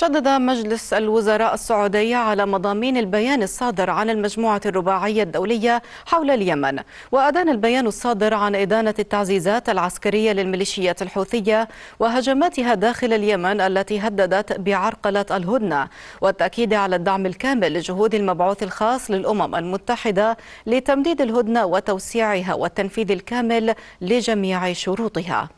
شدد مجلس الوزراء السعودي على مضامين البيان الصادر عن المجموعة الرباعية الدولية حول اليمن وأدان البيان الصادر عن إدانة التعزيزات العسكرية للميليشيات الحوثية وهجماتها داخل اليمن التي هددت بعرقلة الهدنة والتأكيد على الدعم الكامل لجهود المبعوث الخاص للأمم المتحدة لتمديد الهدنة وتوسيعها والتنفيذ الكامل لجميع شروطها